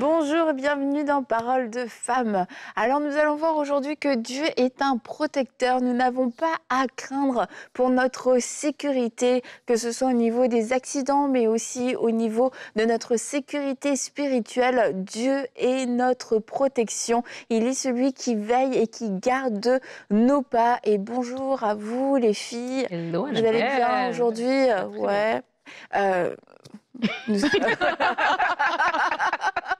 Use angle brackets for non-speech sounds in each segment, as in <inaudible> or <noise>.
Bonjour, et bienvenue dans Parole de Femme. Alors nous allons voir aujourd'hui que Dieu est un protecteur. Nous n'avons pas à craindre pour notre sécurité, que ce soit au niveau des accidents, mais aussi au niveau de notre sécurité spirituelle. Dieu est notre protection. Il est celui qui veille et qui garde nos pas. Et bonjour à vous les filles. vous allez bien aujourd'hui Ouais. Euh, <laughs> <laughs>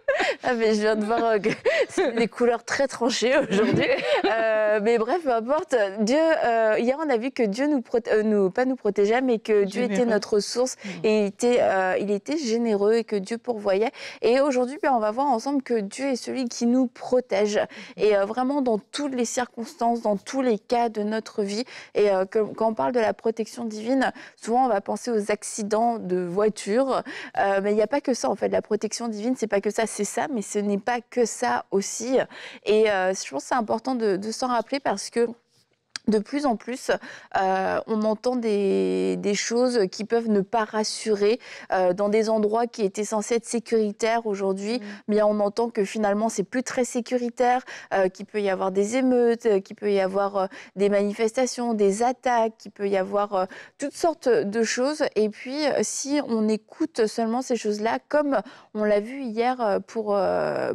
<laughs> ah, je viens de voir euh, <laughs> des couleurs très tranchées aujourd'hui. <laughs> Euh, mais bref, peu importe. Dieu, euh, hier, on a vu que Dieu nous, nous pas nous protégeait, mais que Dieu était notre source mm. et il était, il était généreux et que Dieu pourvoyait. Et aujourd'hui, ben, on va voir ensemble que Dieu est celui qui nous protège. Mm. Et vraiment, dans toutes les circonstances, dans tous les cas de notre vie. Et quand on parle de la protection divine, souvent, on va penser aux accidents de voiture. mais il n'y a pas que ça, en fait. La protection divine, c'est pas que ça. C'est ça, mais ce n'est pas que ça aussi. Et euh, je pense que c'est important de, de s'en rappeler parce que de plus en plus, euh, on entend des, choses qui peuvent ne pas rassurer euh, dans des endroits qui étaient censés être sécuritaires aujourd'hui. Mm. Mais on entend que finalement, c'est plus très sécuritaire, euh, qu'il peut y avoir des émeutes, euh, qu'il peut y avoir des manifestations, des attaques, qu'il peut y avoir toutes sortes de choses. Et puis, si on écoute seulement ces choses-là, comme on l'a vu hier pour,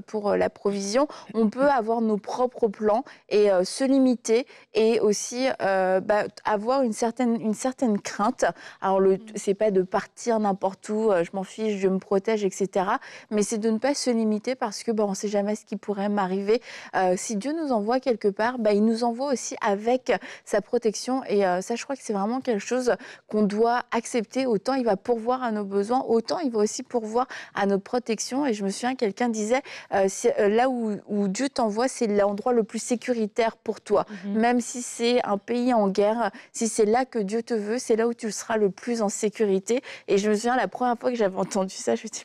pour la provision, on peut avoir nos propres plans et se limiter et aussi euh, bah, avoir une certaine, une certaine crainte. Alors, le, c'est pas de partir n'importe où, euh, je m'en fiche, je me protège, etc. Mais c'est de ne pas se limiter parce que bon on ne sait jamais ce qui pourrait m'arriver. Euh, si Dieu nous envoie quelque part, bah, il nous envoie aussi avec sa protection. Et ça, je crois que c'est vraiment quelque chose qu'on doit accepter. Autant il va pourvoir à nos besoins, autant il va aussi pourvoir à nos protections. Et je me souviens, quelqu'un disait, là où, Dieu t'envoie, c'est l'endroit le plus sécuritaire pour toi. Mhm. Même si c'est un pays en guerre, si c'est là que Dieu te veut, c'est là où tu seras le plus en sécurité. Et je me souviens, la première fois que j'avais entendu ça, je me suis dit,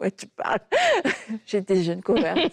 ouais, tu parles. <laughs> J'étais jeune convertie,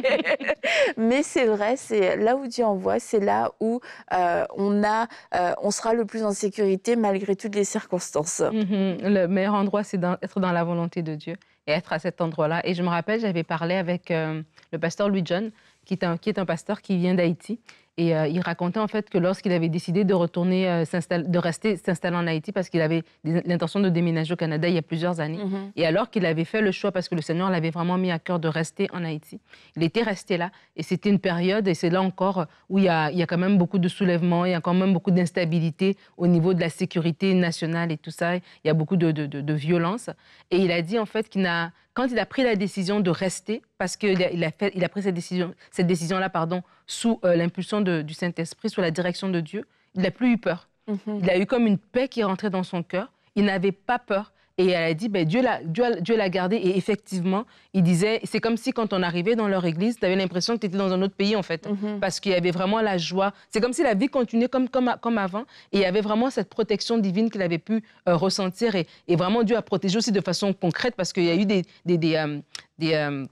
<laughs> <laughs> Mais c'est vrai, c'est là où Dieu envoie, c'est là où euh, on, a, euh, on sera le plus en sécurité malgré toutes les circonstances. Mm-hmm. Le meilleur endroit, c'est d'être dans, la volonté de Dieu et être à cet endroit-là. Et je me rappelle, j'avais parlé avec euh, le pasteur Louis John, qui est un pasteur qui vient d'Haïti. Et euh, il racontait en fait que lorsqu'il avait décidé de retourner, euh, de rester s'installer en Haïti parce qu'il avait l'intention de déménager au Canada il y a plusieurs années, mhm. et alors qu'il avait fait le choix parce que le Seigneur l'avait vraiment mis à cœur de rester en Haïti, il était resté là. Et c'était une période, et c'est là encore où il y, a, quand même beaucoup de soulèvements, il y a quand même beaucoup d'instabilité au niveau de la sécurité nationale et tout ça. Il y a beaucoup de, violence. Et il a dit en fait qu'il n'a quand il a pris la décision de rester, parce qu'il a, il a, a pris cette décision, cette décision-là, pardon, sous euh, l'impulsion du Saint-Esprit, sous la direction de Dieu, il n'a plus eu peur. Mhm. Il a eu comme une paix qui est rentrée dans son cœur. Il n'avait pas peur. Et elle a dit, ben, Dieu l'a Dieu, gardé. Et effectivement, il disait, c'est comme si quand on arrivait dans leur église, tu avais l'impression que tu étais dans un autre pays, en fait, mhm. parce qu'il y avait vraiment la joie. C'est comme si la vie continuait comme, comme, comme avant. Et il y avait vraiment cette protection divine qu'il avait pu euh, ressentir. Et, vraiment, Dieu a protégé aussi de façon concrète, parce qu'il y a eu des... Euh,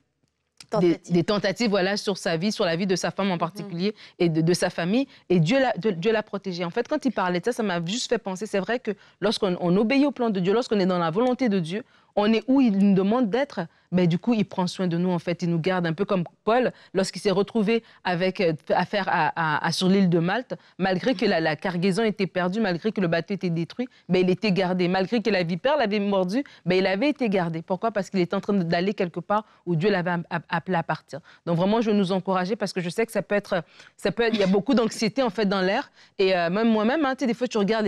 des, tentatives voilà, sur sa vie, sur la vie de sa femme en mhm. particulier et de, sa famille. Et Dieu l'a, de, l'a protégé. En fait, quand il parlait de ça, ça m'a juste fait penser, c'est vrai que lorsqu'on obéit au plan de Dieu, lorsqu'on est dans la volonté de Dieu, on est où il nous demande d'être, mais du coup, il prend soin de nous, en fait. Il nous garde un peu comme Paul, lorsqu'il s'est retrouvé avec, euh, affaire à, sur l'île de Malte, malgré que la, cargaison était perdue, malgré que le bateau était détruit, mais il était gardé. Malgré que la vipère l'avait mordu, mais il avait été gardé. Pourquoi Parce qu'il était en train d'aller quelque part où Dieu l'avait appelé à partir. Donc, vraiment, je veux nous encourager parce que je sais que ça peut être. Ça peut il y a beaucoup d'anxiété, en fait, dans l'air. Et euh, même moi-même, hein, tu sais, des fois, tu regardes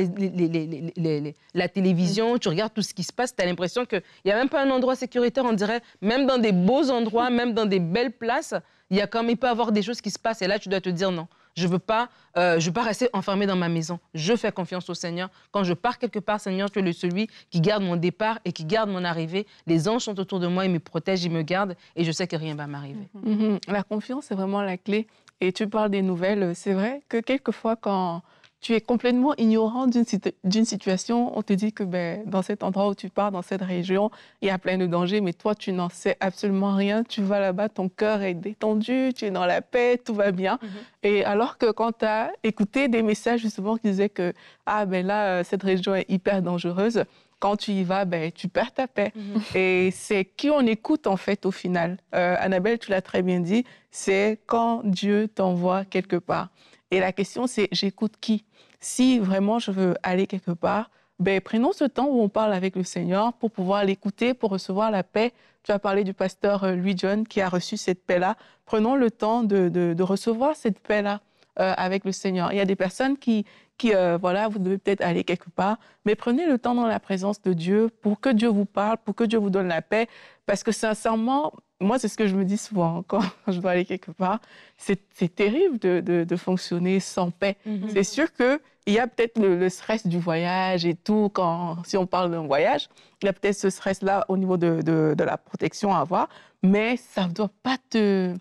la télévision, tu regardes tout ce qui se passe, tu as l'impression que il n'y a même pas un endroit sécuritaire, on dirait, même dans des beaux endroits, même dans des belles places, il, y a même. il peut y avoir des choses qui se passent. Et là, tu dois te dire non. Je ne veux, pas, euh, je rester enfermé dans ma maison. Je fais confiance au Seigneur. Quand je pars quelque part, Seigneur, tu es celui qui garde mon départ et qui garde mon arrivée. Les anges sont autour de moi, ils me protègent, ils me gardent et je sais que rien ne va m'arriver. Mhm. Mhm. La confiance, c'est vraiment la clé. Et tu parles des nouvelles. C'est vrai que quelquefois, quand tu es complètement ignorant d'une situation. On te dit que ben, dans cet endroit où tu pars, dans cette région, il y a plein de dangers, mais toi, tu n'en sais absolument rien. Tu vas là-bas, ton cœur est détendu, tu es dans la paix, tout va bien. Mm-hmm. Et alors que quand tu as écouté des messages justement qui disaient que ah ben là, euh, cette région est hyper dangereuse, quand tu y vas, ben, tu perds ta paix. Mm-hmm. <laughs> Et c'est qui on écoute en fait au final. Euh, Annabelle, tu l'as très bien dit, c'est quand Dieu t'envoie quelque part. Et la question, c'est j'écoute qui Si vraiment je veux aller quelque part, ben, prenons ce temps où on parle avec le Seigneur pour pouvoir l'écouter, pour recevoir la paix. Tu as parlé du pasteur euh, Louis John qui a reçu cette paix-là. Prenons le temps de, recevoir cette paix-là euh, avec le Seigneur. Il y a des personnes qui, qui euh, voilà, vous devez peut-être aller quelque part, mais prenez le temps dans la présence de Dieu pour que Dieu vous parle, pour que Dieu vous donne la paix, parce que sincèrement, moi, c'est ce que je me dis souvent quand <laughs> je dois aller quelque part. C'est terrible de, fonctionner sans paix. Mhm. C'est sûr qu'il y a peut-être le, stress du voyage et tout, quand, si on parle d'un voyage, il y a peut-être ce stress-là au niveau de, de, la protection à avoir, mais ça ne doit pas te...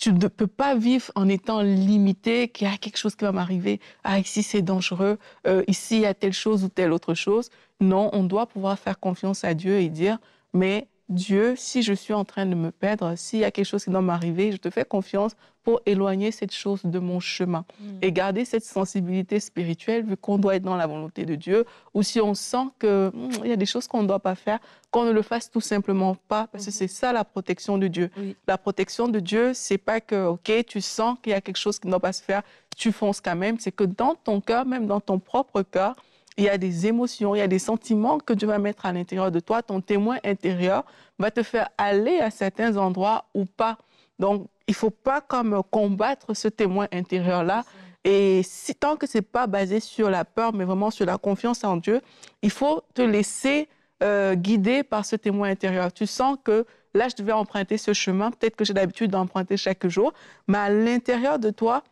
Tu ne peux pas vivre en étant limité, qu'il y a quelque chose qui va m'arriver, ah ici c'est dangereux, euh, ici il y a telle chose ou telle autre chose. Non, on doit pouvoir faire confiance à Dieu et dire, mais Dieu, si je suis en train de me perdre, s'il y a quelque chose qui doit m'arriver, je te fais confiance pour éloigner cette chose de mon chemin. Mm. Et garder cette sensibilité spirituelle, vu qu'on doit être dans la volonté de Dieu, ou si on sent qu'il mm, y a des choses qu'on ne doit pas faire, qu'on ne le fasse tout simplement pas, parce que mm-hmm. c'est ça la protection de Dieu. La protection de Dieu, c'est pas que, OK, tu sens qu'il y a quelque chose qui ne doit pas se faire, tu fonces quand même, c'est que dans ton cœur, même dans ton propre cœur, il y a des émotions, il y a des sentiments que Dieu va mettre à l'intérieur de toi. Ton témoin intérieur va te faire aller à certains endroits ou pas. Donc, il ne faut pas comme combattre ce témoin intérieur-là. Et si, tant que c'est pas basé sur la peur, mais vraiment sur la confiance en Dieu, il faut te laisser euh, guider par ce témoin intérieur. Tu sens que là, je devais emprunter ce chemin, peut-être que j'ai l'habitude d'emprunter chaque jour, mais à l'intérieur de toi,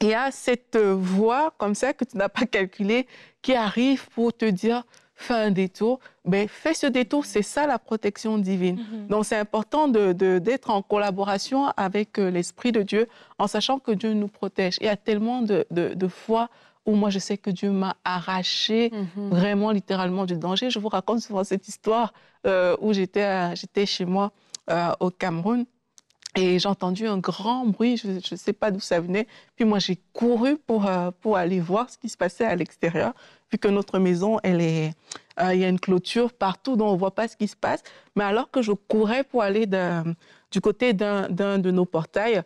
il y a cette voix comme ça que tu n'as pas calculée qui arrive pour te dire fais un détour. Mais ben, fais ce détour, c'est ça la protection divine. Mm-hmm. Donc c'est important d'être de, en collaboration avec euh, l'Esprit de Dieu en sachant que Dieu nous protège. Il y a tellement de, fois où moi je sais que Dieu m'a arraché mm-hmm. vraiment littéralement du danger. Je vous raconte souvent cette histoire euh, où j'étais, chez moi euh, au Cameroun et j'ai entendu un grand bruit, je ne sais pas d'où ça venait. Puis moi, j'ai couru pour, euh, pour aller voir ce qui se passait à l'extérieur, vu que notre maison, elle est, euh, il y a une clôture partout, donc on ne voit pas ce qui se passe. Mais alors que je courais pour aller du côté d'un de nos portails,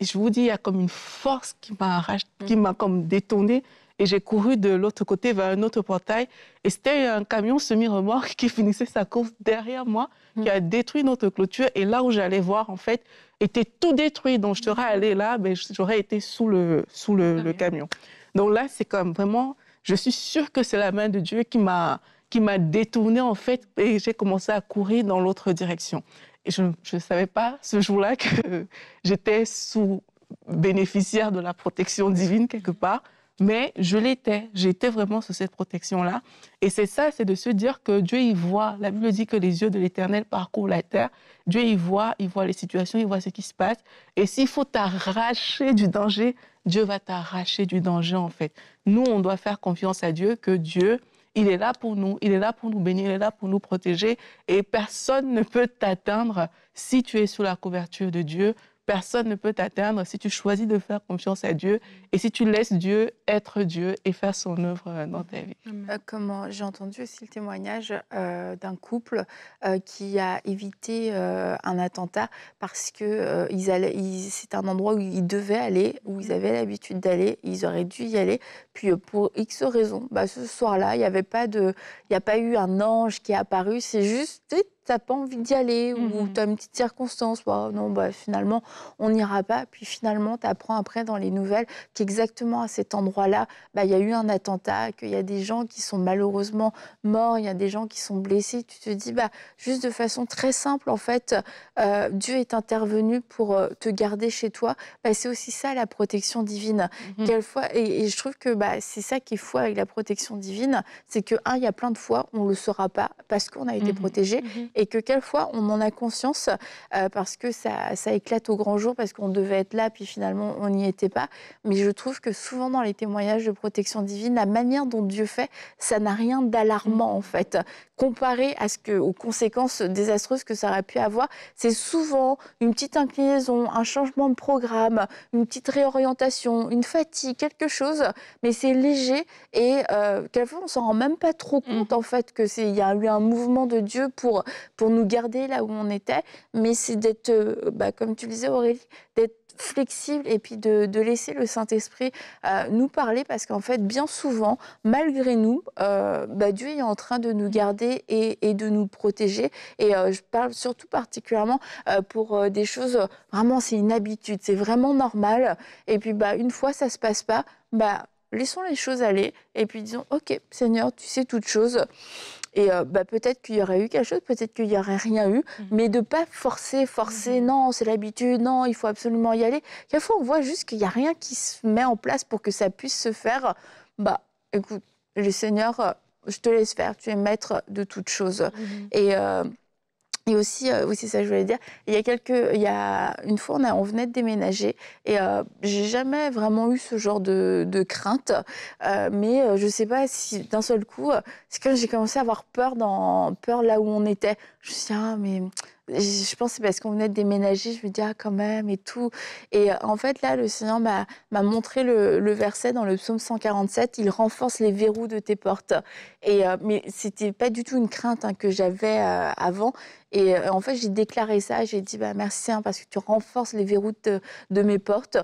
je vous dis, il y a comme une force qui m'a mm. comme détournée. Et j'ai couru de l'autre côté vers un autre portail. Et c'était un camion semi-remorque qui finissait sa course derrière moi, qui hmm. a détruit notre clôture. Et là où j'allais voir, en fait, était tout détruit. Donc, je serais allée là, mais j'aurais été sous le, sous le, camion. Donc là, c'est comme vraiment, je suis sûre que c'est la main de Dieu qui m'a qui m'a détournée en fait et j'ai commencé à courir dans l'autre direction. Et je ne savais pas ce jour-là que <laughs> j'étais sous bénéficiaire de la protection divine quelque part mais je l'étais. J'étais vraiment sous cette protection-là. Et c'est ça, c'est de se dire que Dieu y voit. La Bible dit que les yeux de l'Éternel parcourent la terre. Dieu y voit, il voit les situations, il voit ce qui se passe. Et s'il faut t'arracher du danger, Dieu va t'arracher du danger, en fait. Nous, on doit faire confiance à Dieu, que Dieu, il est là pour nous, il est là pour nous bénir, il est là pour nous protéger. Et personne ne peut t'atteindre si tu es sous la couverture de Dieu personne ne peut t'atteindre si tu choisis de faire confiance à Dieu et si tu laisses Dieu être Dieu et faire son œuvre euh, dans ta vie. Euh, comment j'ai entendu aussi le témoignage euh, d'un couple qui a évité un attentat parce que c'est un endroit où ils devaient aller, où ils mm. avaient l'habitude d'aller, ils auraient dû y aller, puis euh, pour X raisons, bah, ce soir-là, il n'y avait pas de, il a pas eu un ange qui est apparu. C'est juste, tu n'as pas envie d'y aller ou mmh tu as une petite circonstance. Bah, non, bah, finalement, on n'ira pas. Puis finalement, tu apprends après dans les nouvelles qu'exactement à cet endroit-là, bah, il y a eu un attentat, qu'il y a des gens qui sont malheureusement morts, il y a des gens qui sont blessés. Tu te dis, bah, juste de façon très simple, en fait, euh, Dieu est intervenu pour euh, te garder chez toi. Bah, c'est aussi ça la protection divine. Mmh Quelle fois, et, je trouve que bah, bah, c'est ça qui est fou avec la protection divine, c'est que, un, il y a plein de fois, on ne le saura pas parce qu'on a été mhm. protégé, mhm. et que quelquefois on en a conscience euh, parce que ça, éclate au grand jour, parce qu'on devait être là, puis finalement, on n'y était pas. Mais je trouve que souvent dans les témoignages de protection divine, la manière dont Dieu fait, ça n'a rien d'alarmant, mhm. en fait. Comparé à ce que, aux conséquences désastreuses que ça aurait pu avoir, c'est souvent une petite inclinaison, un changement de programme, une petite réorientation, une fatigue, quelque chose, mais c'est léger et euh, quelquefois on s'en rend même pas trop mmh. compte en fait que c'est il y a eu un mouvement de Dieu pour pour nous garder là où on était, mais c'est d'être euh, bah, comme tu le disais Aurélie, d'être flexible et puis de, de laisser le Saint-Esprit euh, nous parler parce qu'en fait, bien souvent, malgré nous, euh, bah, Dieu est en train de nous garder et, de nous protéger. Et je parle surtout particulièrement pour des choses, vraiment, c'est une habitude, c'est vraiment normal. Et puis, bah, une fois, ça se passe pas, bah, laissons les choses aller et puis disons, OK, Seigneur, tu sais toutes choses. Et euh, bah, peut-être qu'il y aurait eu quelque chose, peut-être qu'il n'y aurait rien eu, mhm. mais de pas forcer, forcer, mhm. non, c'est l'habitude, non, il faut absolument y aller. Quelquefois, on voit juste qu'il n'y a rien qui se met en place pour que ça puisse se faire. Bah, écoute, le Seigneur, euh, je te laisse faire, tu es maître de toutes choses. Mhm. Et. Euh, et aussi, euh, c'est ça que je voulais dire. Il y a quelques, il y a une fois, on, on venait de déménager et euh, j'ai jamais vraiment eu ce genre de, de crainte. Euh, mais je sais pas si d'un seul coup, c'est quand j'ai commencé à avoir peur dans peur là où on était. Je me suis dit, ah, mais je pense c'est parce qu'on venait de déménager, je me dis ah quand même et tout. Et en fait là, le Seigneur m'a montré le, le, verset dans le psaume 147, il renforce les verrous de tes portes. Et ce mais c'était pas du tout une crainte hein, que j'avais avant. Et euh, en fait, j'ai déclaré ça. J'ai dit bah, merci hein, parce que tu renforces les verrous de, mes portes.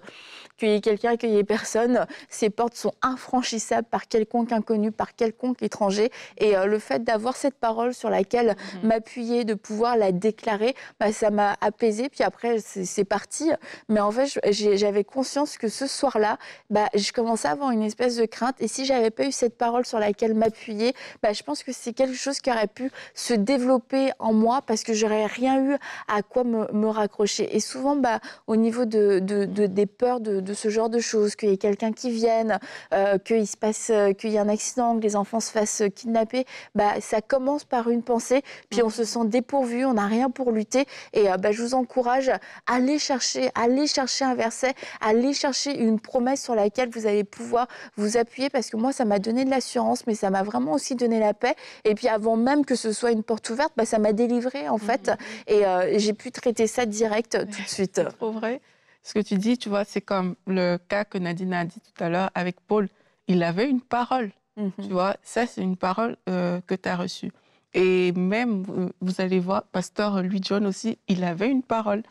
Qu'il y ait quelqu'un, qu'il y ait personne, ces portes sont infranchissables par quelconque inconnu, par quelconque étranger. Et euh, le fait d'avoir cette parole sur laquelle mhm. m'appuyer, de pouvoir la déclarer, bah, ça m'a apaisée. Puis après, c'est parti. Mais en fait, j'avais conscience que ce soir-là, bah, je commençais à avoir une espèce de crainte. Et si j'avais pas eu cette parole sur laquelle m'appuyer, bah, je pense que c'est quelque chose qui aurait pu se développer en moi parce que j'aurais rien eu à quoi me, raccrocher. Et souvent, bah, au niveau des peurs de, ce genre de choses, qu'il y ait quelqu'un qui vienne, euh, qu'il se passe, euh, qu'il y ait un accident, que les enfants se fassent euh, kidnapper, bah, ça commence par une pensée, puis on mm. se sent dépourvu, on n'a rien pour lutter. Et bah, je vous encourage, à aller chercher, aller chercher un verset, allez chercher une promesse sur laquelle vous allez pouvoir vous appuyer, parce que moi, ça m'a donné de l'assurance, mais ça m'a vraiment aussi donné la paix. Et puis avant même que ce soit une porte ouverte, ça m'a délivré en fait. Mhm. Et euh, j'ai pu traiter ça direct euh, tout de suite. C'est vrai. Ce que tu dis, tu vois, c'est comme le cas que Nadine a dit tout à l'heure avec Paul. Il avait une parole. Mhm. Tu vois, ça, c'est une parole euh, que tu as reçue. Et même, vous allez voir, Pasteur Louis John aussi, il avait une parole.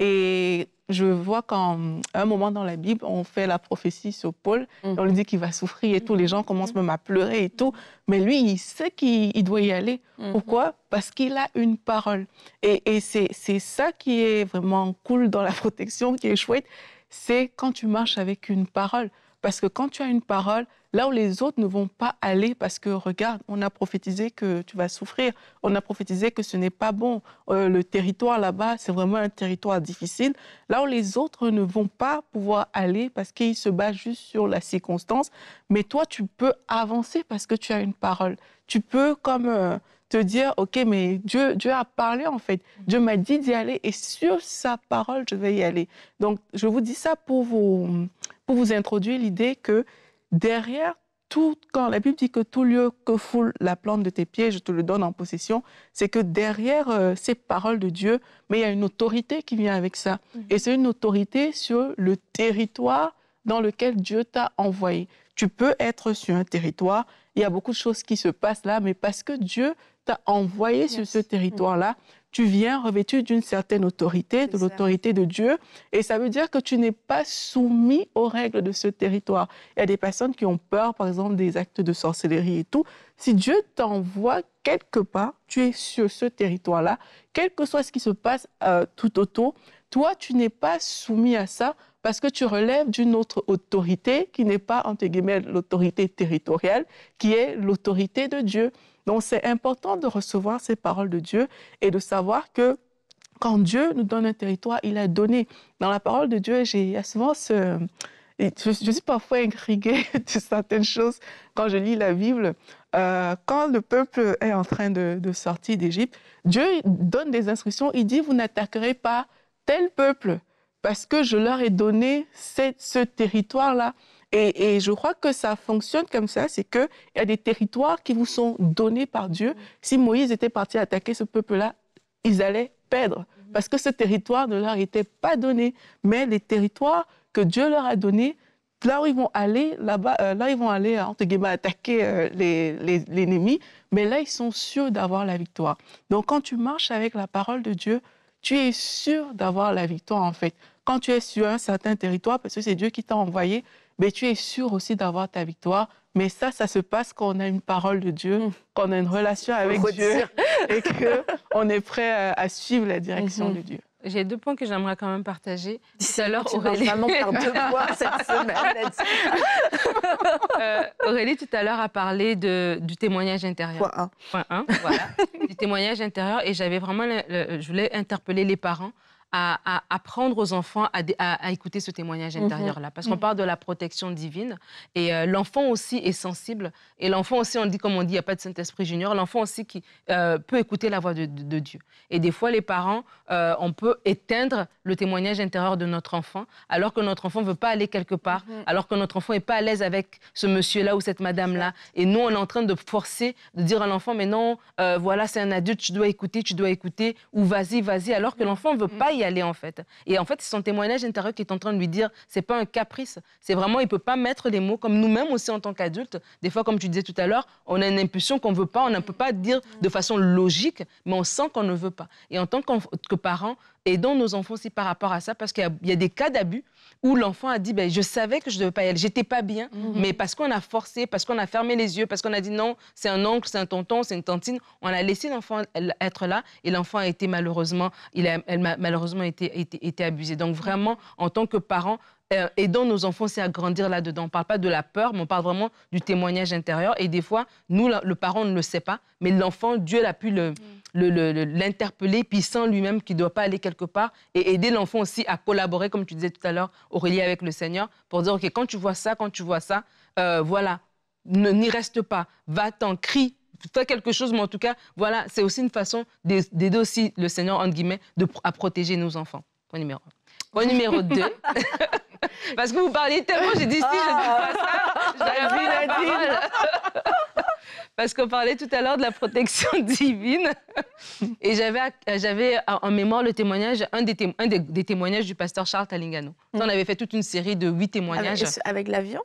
Et je vois qu'à un moment dans la Bible, on fait la prophétie sur Paul, mhm. on lui dit qu'il va souffrir et tout. Les gens commencent même à pleurer et tout. Mais lui, il sait qu'il doit y aller. Mhm. Pourquoi Parce qu'il a une parole. Et, c'est ça qui est vraiment cool dans la <laughs> protection, qui est chouette. C'est quand tu marches avec une parole. Parce que quand tu as une parole, là où les autres ne vont pas aller, parce que regarde, on a prophétisé que tu vas souffrir, on a prophétisé que ce n'est pas bon, euh, le territoire là-bas, c'est vraiment un territoire difficile, là où les autres ne vont pas pouvoir aller parce qu'ils se basent juste sur la circonstance, mais toi, tu peux avancer parce que tu as une parole. Tu peux, comme... Euh, te dire, OK, mais Dieu, Dieu a parlé en fait. Mm. Dieu m'a dit d'y aller et sur sa parole, je vais y aller. Donc, je vous dis ça pour vous, pour vous introduire l'idée que derrière tout, quand la Bible dit que tout lieu que foule la plante de tes pieds, je te le donne en possession, c'est que derrière euh, ces paroles de Dieu, mais il y a une autorité qui vient avec ça. Mm. Et c'est une autorité sur le territoire dans lequel Dieu t'a envoyé. Tu peux être sur un territoire, il y a beaucoup de choses qui se passent là, mais parce que Dieu envoyé sur ce mm. territoire-là, tu viens revêtu d'une certaine autorité, de l'autorité de Dieu, et ça veut dire que tu n'es pas soumis aux règles de ce territoire. Il y a des personnes qui ont peur, par exemple, des actes de sorcellerie et tout. Si Dieu t'envoie quelque part, tu es sur ce territoire-là, quel que soit ce qui se passe euh, tout autour, toi, tu n'es pas soumis à ça parce que tu relèves d'une autre autorité qui n'est pas, entre guillemets, l'autorité territoriale, qui est l'autorité de Dieu. Donc c'est important de recevoir ces paroles de Dieu et de savoir que quand Dieu nous donne un territoire, il a donné. Dans la parole de Dieu, il y souvent Je, suis parfois intriguée <laughs> de certaines choses quand je lis la Bible. Euh, quand le peuple est en train de, sortir d'Égypte, Dieu donne des instructions. Il dit, vous n'attaquerez pas tel peuple parce que je leur ai donné ce territoire-là. Et, je crois que ça fonctionne comme ça, c'est qu'il y a des territoires qui vous sont donnés par Dieu. Si Moïse était parti attaquer ce peuple-là, ils allaient perdre, parce que ce territoire ne leur était pas donné. Mais les territoires que Dieu leur a donnés, là où ils vont aller, là-bas, euh, là ils vont aller euh, entre guillemets attaquer euh, l'ennemi, les, mais là ils sont sûrs d'avoir la victoire. Donc quand tu marches avec la parole de Dieu, tu es sûr d'avoir la victoire en fait. Quand tu es sur un certain territoire, parce que c'est Dieu qui t'a envoyé, mais tu es sûr aussi d'avoir ta victoire. Mais ça, ça se passe quand on a une parole de Dieu, qu'on mm. quand on a une relation avec Dieu <laughs> et qu'on est prêt à, suivre la direction mm-hmm. de Dieu. J'ai deux points que j'aimerais quand même partager. Tout à l'heure, Aurélie. Vraiment deux <laughs> points cette semaine. <laughs> Euh, Aurélie, tout à l'heure, a parlé de, du témoignage intérieur. Point 1. voilà. du témoignage intérieur. Et j'avais vraiment. je voulais interpeller les parents à, apprendre aux enfants à, écouter ce témoignage mhm. intérieur-là. Parce qu'on mhm. parle de la protection divine et euh, l'enfant aussi est sensible. Et l'enfant aussi, on dit, comme on dit, il n'y a pas de Saint-Esprit junior, l'enfant aussi qui euh, peut écouter la voix de, Dieu. Et des fois, les parents, euh, on peut éteindre le témoignage intérieur de notre enfant alors que notre enfant ne veut pas aller quelque part, mhm. alors que notre enfant n'est pas à l'aise avec ce monsieur-là ou cette madame-là. Et nous, on est en train de forcer, de dire à l'enfant, mais non, voilà, c'est un adulte, tu dois écouter, tu dois écouter, ou vas-y, vas-y, alors que l'enfant ne veut pas aller en fait. Et en fait, c'est son témoignage intérieur qui est en train de lui dire, c'est pas un caprice, c'est vraiment, il peut pas mettre les mots comme nous-mêmes aussi en tant qu'adultes. Des fois, comme tu disais tout à l'heure, on a une impulsion qu'on veut pas, on ne peut pas dire de façon logique, mais on sent qu'on ne veut pas. Et en tant que parent, et donc nos enfants aussi par rapport à ça, parce qu'il y, a des cas d'abus où l'enfant a dit, ben, je savais que je ne devais pas y aller, j'étais pas bien, mhm. mais parce qu'on a forcé, parce qu'on a fermé les yeux, parce qu'on a dit non, c'est un oncle, c'est un tonton, c'est une tantine, on a laissé l'enfant être là et l'enfant a été malheureusement, il malheureusement été, été, abusé. Donc vraiment, en tant que parent, euh, et aidant nos enfants aussi à grandir là-dedans. On ne parle pas de la peur, mais on parle vraiment du témoignage intérieur. Et des fois, nous, le parent ne le sait pas, mais l'enfant, Dieu l'a pu mm. l'interpeller, puis il lui-même qu'il ne doit pas aller quelque part et aider l'enfant aussi à collaborer, comme tu disais tout à l'heure, Aurélie, avec le Seigneur, pour dire, OK, quand tu vois ça, quand tu vois ça, euh, voilà, n'y reste pas, va-t'en, crie, fais quelque chose, mais en tout cas, voilà, c'est aussi une façon d'aider aussi le Seigneur, entre guillemets, à protéger nos enfants. Point numéro un au numéro 2. <laughs> Parce que vous parliez tellement, j'ai dit si, je ne dis pas ça. J'avais ah. la <laughs> Parce qu'on parlait tout à l'heure de la protection <laughs> divine. Et j'avais en mémoire le témoignage, un des, des, témoignages du pasteur Charles Talingano. On mm. avait fait toute une série de huit témoignages. Avec, l'avion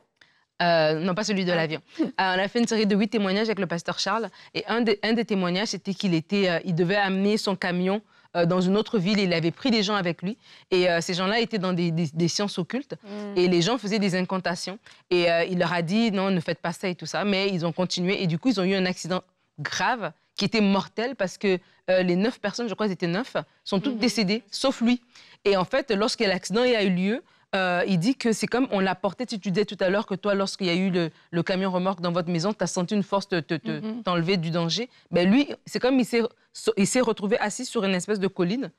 euh, non, pas celui de ah. l'avion. Euh, on a fait une série de huit témoignages avec le pasteur Charles. Et un, un des témoignages, c'était qu'il euh, devait amener son camion euh, dans une autre ville. Il avait pris des gens avec lui. Et euh, ces gens-là étaient dans des, sciences occultes. Mm. Et les gens faisaient des incantations. Et euh, il leur a dit, non, ne faites pas ça et tout ça. Mais ils ont continué. Et du coup, ils ont eu un accident grave qui était mortel parce que les neuf personnes, je crois, étaient neuf, sont toutes mm. décédées, sauf lui. Et en fait, lorsque l'accident a eu lieu, euh, il dit que c'est comme on l'a porté, tu disais tout à l'heure que toi, lorsqu'il y a eu le, camion remorque dans votre maison, tu as senti une force mm-hmm. t'enlever te, du danger. Ben lui, c'est comme il s'est retrouvé assis sur une espèce de colline,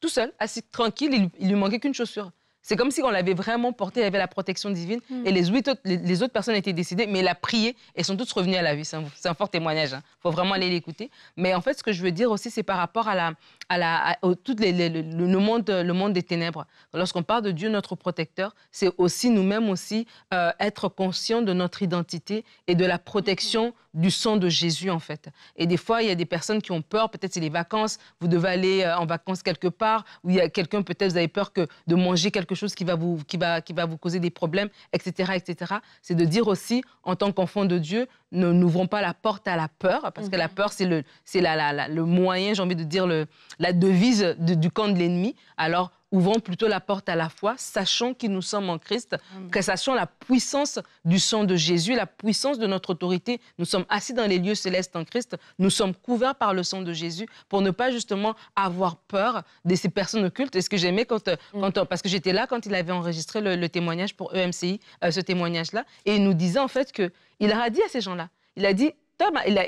tout seul, assis tranquille, il, ne lui manquait qu'une chaussure. C'est comme si on l'avait vraiment il y avait la protection divine. Hmm. Et les, huit autres, les, autres personnes étaient décédées, mais elle a prié et sont toutes revenues à la vie. C'est un, fort témoignage. Il hein. faut vraiment aller l'écouter. Mais en fait, ce que je veux dire aussi, c'est par rapport à la, à la, les, le, monde, le monde des ténèbres. Lorsqu'on parle de Dieu, notre protecteur, c'est aussi nous-mêmes aussi euh, être conscients de notre identité et de la protection du sang de Jésus, en fait. Et des fois, il y a des personnes qui ont peur. Peut-être c'est les vacances, vous devez aller euh, en vacances quelque part, ou il y a quelqu'un, peut-être vous avez peur que de manger quelque chose qui va vous, qui va, qui va vous causer des problèmes, etc., etc. C'est de dire aussi, en tant qu'enfant de Dieu, ne n'ouvrons pas la porte à la peur, parce que la mhm. peur, c'est le, le moyen, j'ai envie de dire, le, la devise du camp de l'ennemi. Alors, ouvrons plutôt la porte à la foi, sachant qui nous sommes en Christ, que sachant la puissance du sang de Jésus, la puissance de notre autorité. Nous sommes assis dans les lieux célestes en Christ, nous sommes couverts par le sang de Jésus pour ne pas justement avoir peur de ces personnes occultes. Et ce que j'aimais quand, euh, mm. euh, parce que j'étais là quand il avait enregistré le, témoignage pour EMCI, euh, ce témoignage-là, et il nous disait en fait que il a dit à ces gens-là, il a dit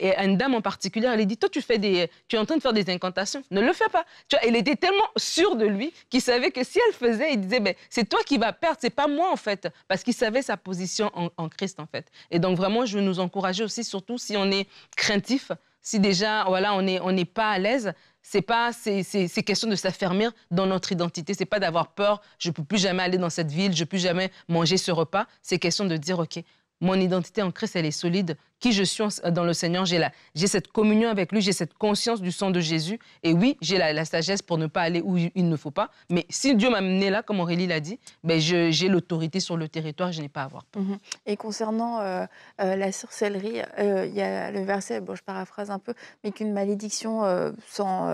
et une dame en particulier, elle lui dit, toi, tu, fais des, tu es en train de faire des incantations. Ne le fais pas. Tu vois, elle était tellement sûre de lui qu'il savait que si elle faisait, il disait, ben, c'est toi qui vas perdre, c'est pas moi, en fait. Parce qu'il savait sa position en, Christ, en fait. Et donc, vraiment, je veux nous encourager aussi, surtout si on est craintif, si déjà, voilà, on n'est on n'est pas à l'aise, c'est pas c'est question de s'affermir dans notre identité c'est pas d'avoir peur je peux plus jamais aller dans cette ville je peux plus jamais manger ce repas c'est question de dire ok mon identité en Christ elle est solide qui je suis dans le Seigneur. J'ai, j'ai cette communion avec lui, j'ai cette conscience du sang de Jésus. Et oui, j'ai la, sagesse pour ne pas aller où il ne faut pas. Mais si Dieu m'a mené là, comme Aurélie l'a dit, ben j'ai l'autorité sur le territoire, je n'ai pas à avoir mhm. Et concernant euh, euh, la sorcellerie, euh, il y a le verset, bon, je paraphrase un peu, mais qu'une malédiction sans,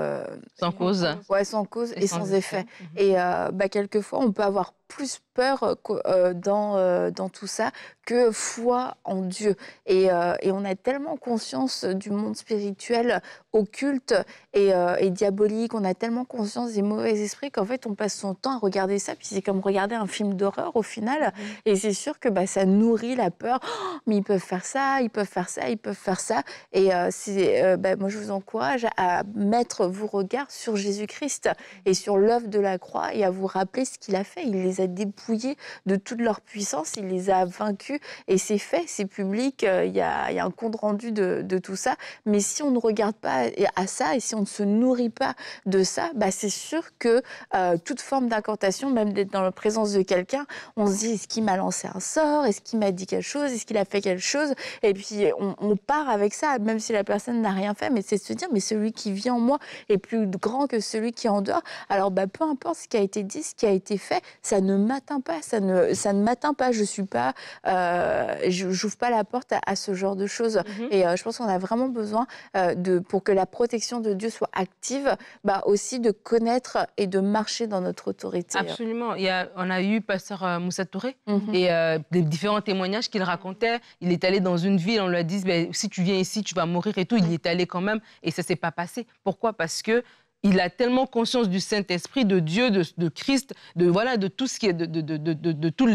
sans cause. Ouais, sans cause et, sans, effet. Mhm. Et bah, quelquefois, on peut avoir plus peur dans, dans tout ça que foi en Dieu. Et, et on a tellement conscience du monde spirituel occulte euh, et, diabolique, on a tellement conscience des mauvais esprits qu'en fait on passe son temps à regarder ça, puis c'est comme regarder un film d'horreur au final, mhm. et c'est sûr que bah, ça nourrit la peur, oh, mais ils peuvent faire ça, ils peuvent faire ça, ils peuvent faire ça, et euh, c'est, euh, bah, moi je vous encourage à mettre vos regards sur Jésus-Christ et sur l'œuvre de la croix et à vous rappeler ce qu'il a fait, il les a dépouillés de toute leur puissance, il les a vaincus, et c'est fait, c'est public, il y a il y a un compte rendu de, tout ça. Mais si on ne regarde pas à ça et si on ne se nourrit pas de ça, bah, c'est sûr que euh, toute forme d'incantation, même d'être dans la présence de quelqu'un, on se dit est-ce qu'il m'a lancé un sort Est-ce qu'il m'a dit quelque chose Est-ce qu'il a fait quelque chose Et puis on, part avec ça, même si la personne n'a rien fait. Mais c'est se dire mais celui qui vit en moi est plus grand que celui qui est en dehors. Alors bah, peu importe ce qui a été dit, ce qui a été fait, ça ne m'atteint pas. Ça ne, ça ne m'atteint pas. Je suis pas, euh, pas la porte à, à ce genre de choses. Mmh et euh, je pense qu'on a vraiment besoin euh, de, pour que la protection de Dieu soit active, bah, aussi de connaître et de marcher dans notre autorité. Absolument. Il y a, on a eu Pasteur euh, Moussa Touré mmh et des différents témoignages qu'il racontait. Il est allé dans une ville, on lui a dit «Ben, si tu viens ici, tu vas mourir et tout. Il est allé quand même et ça s'est pas passé. Pourquoi Parce que il a tellement conscience du Saint-Esprit, de Dieu, de, Christ, de, voilà, de tout ce qui est de, de, de toute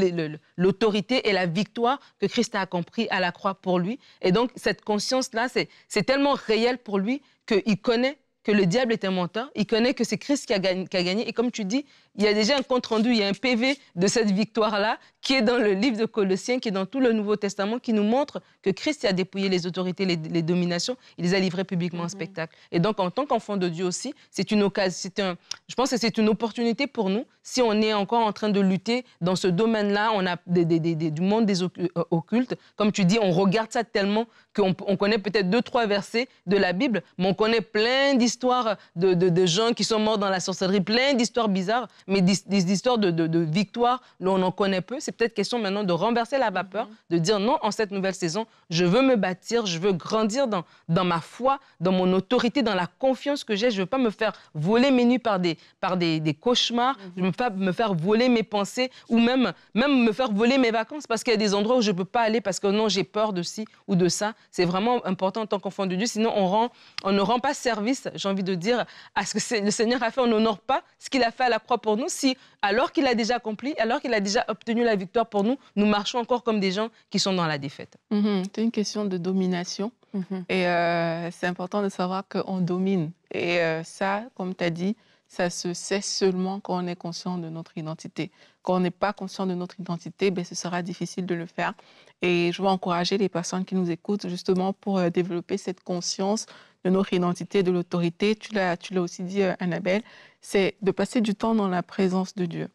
l'autorité et la victoire que Christ a accomplie à la croix pour lui. Et donc, cette conscience-là, c'est tellement réel pour lui qu'il connaît que le diable est un menteur, il connaît que c'est Christ qui a, gagné, Et comme tu dis, il y a déjà un compte-rendu, il y a un PV de cette victoire-là qui est dans le livre de Colossiens, qui est dans tout le Nouveau Testament, qui nous montre que Christ a dépouillé les autorités, les, dominations, il les a livrées publiquement en mhm. spectacle. Et donc, en tant qu'enfant de Dieu aussi, c'est une occasion, un, je pense que c'est une opportunité pour nous si on est encore en train de lutter dans ce domaine-là, on a des, du monde des euh, occultes. Comme tu dis, on regarde ça tellement qu'on connaît peut-être deux, trois versets de la Bible, mais on connaît plein d'histoires de, de, gens qui sont morts dans la sorcellerie, plein d'histoires bizarres, mais des, histoires de, de, victoire, on en connaît peu. C'est peut-être question maintenant de renverser la vapeur, mm-hmm. de dire non, en cette nouvelle saison, je veux me bâtir, je veux grandir dans, dans ma foi, dans mon autorité, dans la confiance que j'ai. Je ne veux pas me faire voler mes nuits par des, par des, cauchemars pas me faire voler mes pensées ou même, même me faire voler mes vacances parce qu'il y a des endroits où je ne peux pas aller parce que non, j'ai peur de ci ou de ça. C'est vraiment important en tant qu'enfant de Dieu. Sinon, on, rend, on ne rend pas service, j'ai envie de dire, à ce que le Seigneur a fait. On n'honore pas ce qu'il a fait à la croix pour nous si, alors qu'il a déjà accompli, alors qu'il a déjà obtenu la victoire pour nous, nous marchons encore comme des gens qui sont dans la défaite. Mm-hmm. c'est une question de domination. Mm-hmm. Et euh, c'est important de savoir qu'on domine. Et euh, ça, comme tu as dit, ça se sait seulement quand on est conscient de notre identité. Quand on n'est pas conscient de notre identité, ben, ce sera difficile de le faire. Et je veux encourager les personnes qui nous écoutent justement pour euh, développer cette conscience de notre identité, de l'autorité. Tu l'as, tu l'as aussi dit, euh, Annabelle, c'est de passer du temps dans la présence de Dieu.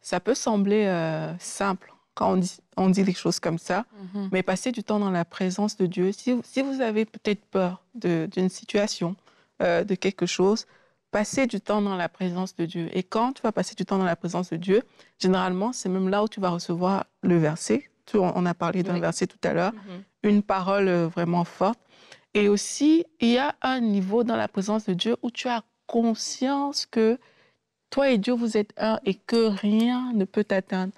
Ça peut sembler euh, simple quand on dit, des choses comme ça, mhm. mais passer du temps dans la présence de Dieu, si vous avez peut-être peur d'une situation, de quelque chose, passer du temps dans la présence de Dieu. Et quand tu vas passer du temps dans la présence de Dieu, généralement, c'est même là où tu vas recevoir le verset. On a parlé d'un verset tout à l'heure, mm-hmm. une parole euh, vraiment forte. Et aussi, il y a un niveau dans la présence de Dieu où tu as conscience que toi et Dieu, vous êtes un et que rien ne peut t'atteindre.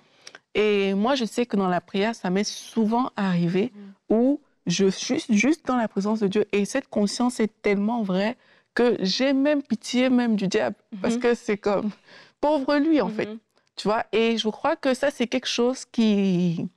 Et moi, je sais que dans la prière, ça m'est souvent arrivé mm. où je suis juste dans la présence de Dieu. Et cette conscience est tellement vraie que j'ai même pitié même du diable, mhm. parce que c'est comme pauvre lui, en fait. Mhm. Tu vois, et je crois que ça, c'est quelque chose qui,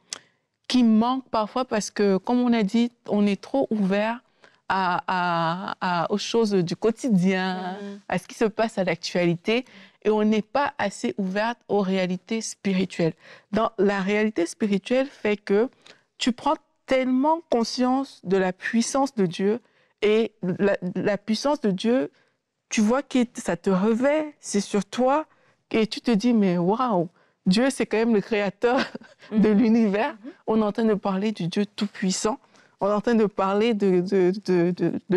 qui manque parfois parce que, comme on a dit, on est trop ouvert à, aux choses du quotidien, mhm. à ce qui se passe à l'actualité, et on n'est pas assez ouverte aux réalités spirituelles. Dans la réalité spirituelle fait que tu prends tellement conscience de la puissance de Dieu et la, puissance de Dieu, tu vois que ça te revêt, c'est sur toi, et tu te dis, mais waouh, Dieu, c'est quand même le créateur <laughs> de mhm. l'univers. Mhm. On est en train de parler du Dieu tout-puissant. On est en train de parler de,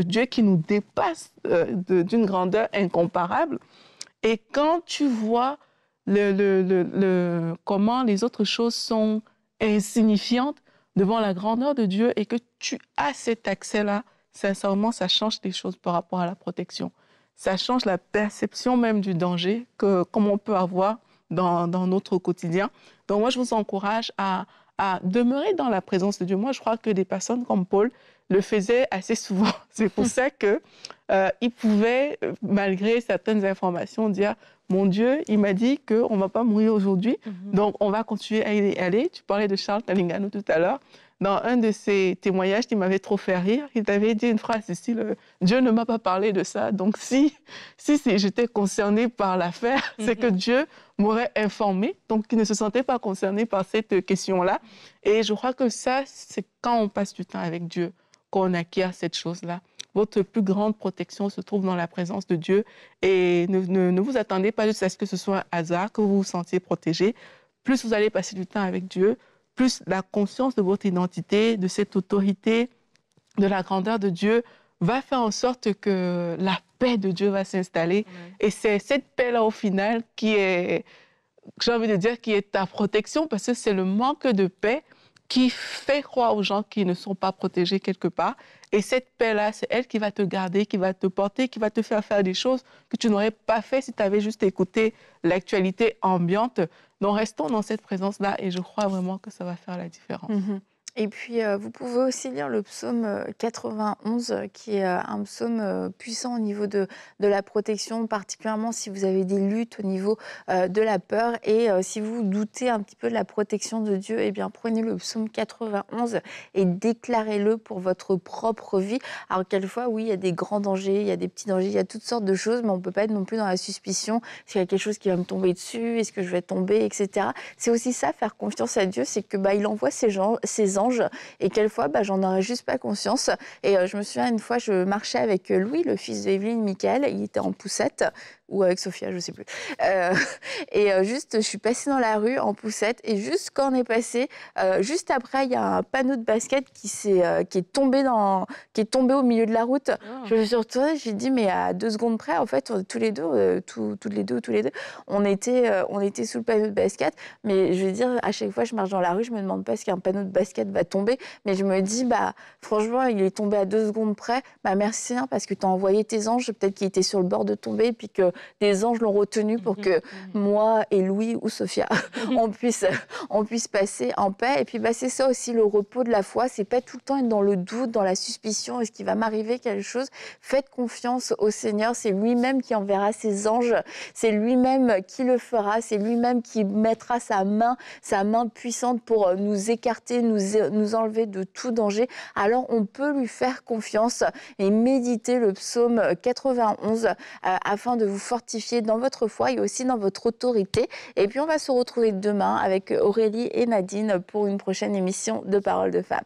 Dieu qui nous dépasse euh, d'une grandeur incomparable. Et quand tu vois comment les autres choses sont insignifiantes devant la grandeur de Dieu et que tu as cet accès-là sincèrement, ça change des choses par rapport à la protection. Ça change la perception même du danger que comme on peut avoir dans, notre quotidien. Donc moi, je vous encourage à, demeurer dans la présence de Dieu. Moi, je crois que des personnes comme Paul le faisaient assez souvent. <laughs> C'est pour ça que euh, il pouvait, malgré certaines informations, dire Mon Dieu, il m'a dit qu'on ne va pas mourir aujourd'hui, mm-hmm. donc on va continuer à y aller. Tu parlais de Charles Talingano tout à l'heure dans un de ses témoignages qui m'avait trop fait rire, il avait dit une phrase ici, le, euh, Dieu ne m'a pas parlé de ça. Donc si, si, si j'étais concernée par l'affaire, mm-hmm. c'est que Dieu m'aurait informé. Donc il ne se sentait pas concerné par cette question-là. Et je crois que ça, c'est quand on passe du temps avec Dieu qu'on acquiert cette chose-là. Votre plus grande protection se trouve dans la présence de Dieu et ne, vous attendez pas juste à ce que ce soit un hasard, que vous vous sentiez protégé. Plus vous allez passer du temps avec Dieu, plus la conscience de votre identité, de cette autorité, de la grandeur de Dieu, va faire en sorte que la paix de Dieu va s'installer. Et c'est cette paix-là, au final, qui est, j'ai envie de dire, qui est ta protection, parce que c'est le manque de paix qui fait croire aux gens qui ne sont pas protégés quelque part. Et cette paix-là, c'est elle qui va te garder, qui va te porter, qui va te faire faire des choses que tu n'aurais pas fait si tu avais juste écouté l'actualité ambiante. Donc restons dans cette présence-là et je crois vraiment que ça va faire la différence. Mm-hmm. Et puis, euh, vous pouvez aussi lire le psaume 91, euh, euh, qui est un psaume puissant au niveau de, de la protection, particulièrement si vous avez des luttes au niveau de la peur. Et si vous doutez un petit peu de la protection de Dieu, eh bien, prenez le psaume 91 et déclarez-le pour votre propre vie. Alors, quelquefois, oui, il y a des grands dangers, il y a des petits dangers, il y a toutes sortes de choses, mais on ne peut pas être non plus dans la suspicion. Est-ce qu'il y a quelque chose qui va me tomber dessus Est-ce que je vais tomber Etc. C'est aussi ça, faire confiance à Dieu, c'est que bah, il envoie ses gens, ses anges et quelquefois, bah, j'en aurais juste pas conscience. Et euh, je me souviens, une fois, je marchais avec euh, Louis, le fils d'Evelyne Michael. Il était en poussette ou avec Sophia, je sais plus. Euh, <laughs> et juste, je suis passée dans la rue en poussette, et juste quand on est passé, juste après, il y a un panneau de basket qui est, qui est tombé dans, qui est tombé au milieu de la route. Oh. Je me suis retournée, j'ai dit mais à deux secondes près, en fait, tous les deux, tout, toutes les deux, tous les deux, on était, on était sous le panneau de basket. Mais je veux dire, à chaque fois, je marche dans la rue, je me demande pas ce qu'un panneau de basket va tomber. Mais je me dis, bah, franchement, il est tombé à deux secondes près. Bah, merci Seigneur parce que tu as envoyé tes anges, peut-être qu'il était sur le bord de tomber, et puis que des anges l'ont retenu pour mhm, que mhm. moi et Louis ou Sophia, mhm. on puisse, on puisse passer en paix. Et puis, bah, c'est ça aussi le repos de la foi. C'est pas tout le temps être dans le doute, dans la suspicion, est-ce qu'il va m'arriver quelque chose Faites confiance au Seigneur. C'est lui-même qui enverra ses anges. C'est lui-même qui le fera. C'est lui-même qui mettra sa main, sa main puissante pour euh, nous écarter, nous nous enlever de tout danger, alors on peut lui faire confiance et méditer le psaume 91 euh, afin de vous fortifier dans votre foi et aussi dans votre autorité. Et puis on va se retrouver demain avec Aurélie et Nadine pour une prochaine émission de Parole de femmes.